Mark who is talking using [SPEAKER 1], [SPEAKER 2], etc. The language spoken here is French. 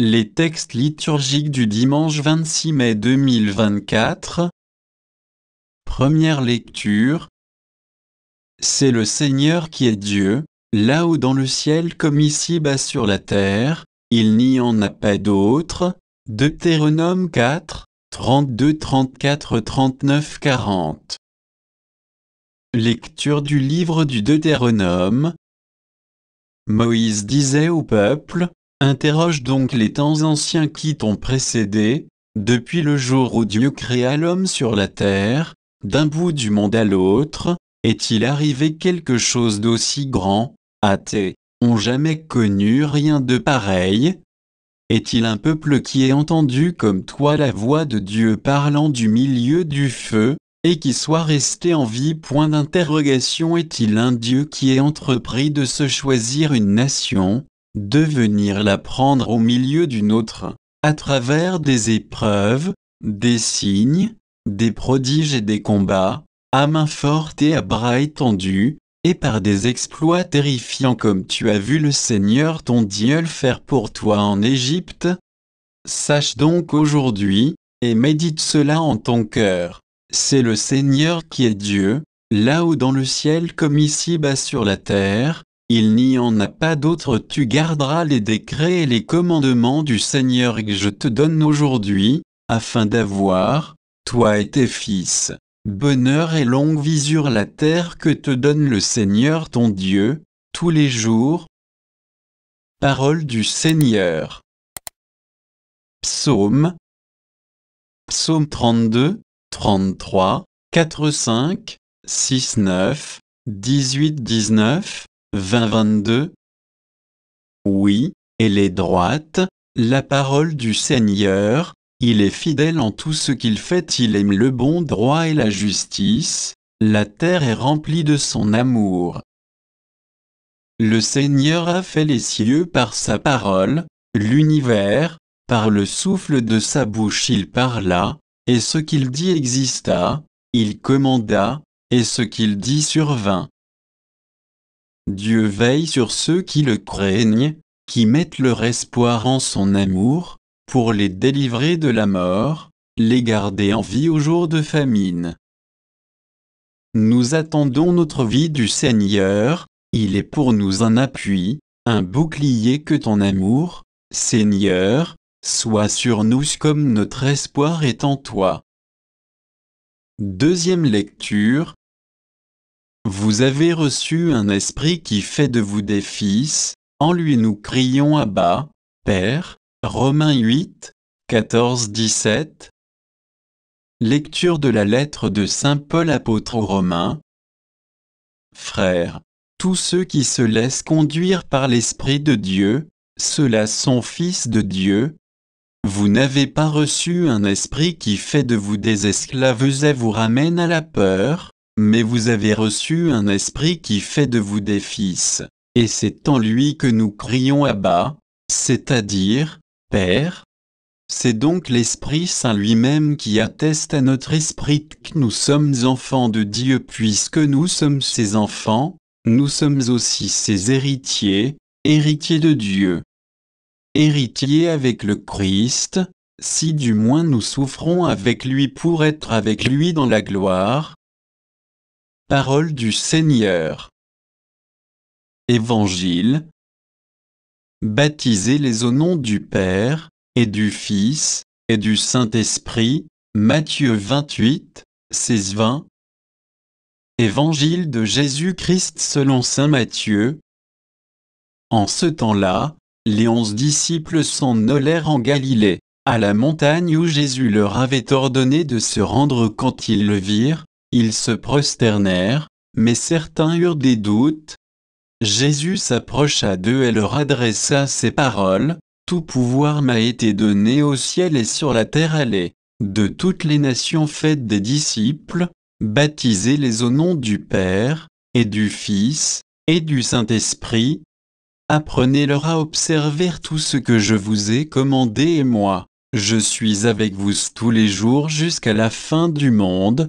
[SPEAKER 1] Les textes liturgiques du dimanche 26 mai 2024 Première lecture C'est le Seigneur qui est Dieu, là-haut dans le ciel comme ici-bas sur la terre, il n'y en a pas d'autre. Deutéronome 4, 32, 34, 39, 40 Lecture du livre du Deutéronome Moïse disait au peuple, interroge donc les temps anciens qui t'ont précédé, depuis le jour où Dieu créa l'homme sur la terre, d'un bout du monde à l'autre, est-il arrivé quelque chose d'aussi grand, Athées, ont jamais connu rien de pareil Est-il un peuple qui ait entendu comme toi la voix de Dieu parlant du milieu du feu, et qui soit resté en vie Point d'interrogation Est-il un Dieu qui ait entrepris de se choisir une nation, de venir l'apprendre au milieu d'une autre, à travers des épreuves, des signes, des prodiges et des combats, à main forte et à bras étendus, et par des exploits terrifiants comme tu as vu le Seigneur ton Dieu le faire pour toi en Égypte. Sache donc aujourd'hui, et médite cela en ton cœur, c'est le Seigneur qui est Dieu, là-haut dans le ciel comme ici-bas sur la terre, il n'y en a pas d'autre tu garderas les décrets et les commandements du Seigneur que je te donne aujourd'hui, afin d'avoir, toi et tes fils, bonheur et longue vie sur la terre que te donne le Seigneur ton Dieu, tous les jours. Parole du Seigneur. Psaume Psaume 32, 33, 4, 5, 6, 9, 18, 19, 20-22 Oui, elle est droite, la parole du Seigneur, il est fidèle en tout ce qu'il fait, il aime le bon droit et la justice, la terre est remplie de son amour. Le Seigneur a fait les cieux par sa parole, l'univers, par le souffle de sa bouche il parla, et ce qu'il dit exista, il commanda, et ce qu'il dit survint. Dieu veille sur ceux qui le craignent, qui mettent leur espoir en son amour, pour les délivrer de la mort, les garder en vie au jour de famine. Nous attendons notre vie du Seigneur, il est pour nous un appui, un bouclier que ton amour, Seigneur, soit sur nous comme notre espoir est en toi. Deuxième lecture, vous avez reçu un esprit qui fait de vous des fils, en lui nous crions à bas, Père, Romains 8, 14, 17. Lecture de la lettre de Saint Paul apôtre aux Romains. Frères, tous ceux qui se laissent conduire par l'Esprit de Dieu, ceux-là sont fils de Dieu. Vous n'avez pas reçu un esprit qui fait de vous des esclaves et vous ramène à la peur, mais vous avez reçu un esprit qui fait de vous des fils, et c'est en lui que nous crions bas, c'est-à-dire, Père. C'est donc l'Esprit Saint lui-même qui atteste à notre esprit que nous sommes enfants de Dieu puisque nous sommes ses enfants, nous sommes aussi ses héritiers, héritiers de Dieu. Héritiers avec le Christ, si du moins nous souffrons avec lui pour être avec lui dans la gloire, Parole du Seigneur. Évangile. Baptisez-les au nom du Père, et du Fils, et du Saint-Esprit. Matthieu 28, 16, 20. Évangile de Jésus-Christ selon Saint Matthieu. En ce temps-là, les onze disciples s'en allèrent en Galilée, à la montagne où Jésus leur avait ordonné de se rendre quand ils le virent ils se prosternèrent, mais certains eurent des doutes. Jésus s'approcha d'eux et leur adressa ces paroles, Tout pouvoir m'a été donné au ciel et sur la terre allez, de toutes les nations faites des disciples, baptisez-les au nom du Père, et du Fils, et du Saint-Esprit, apprenez-leur à observer tout ce que je vous ai commandé et moi, je suis avec vous tous les jours jusqu'à la fin du monde,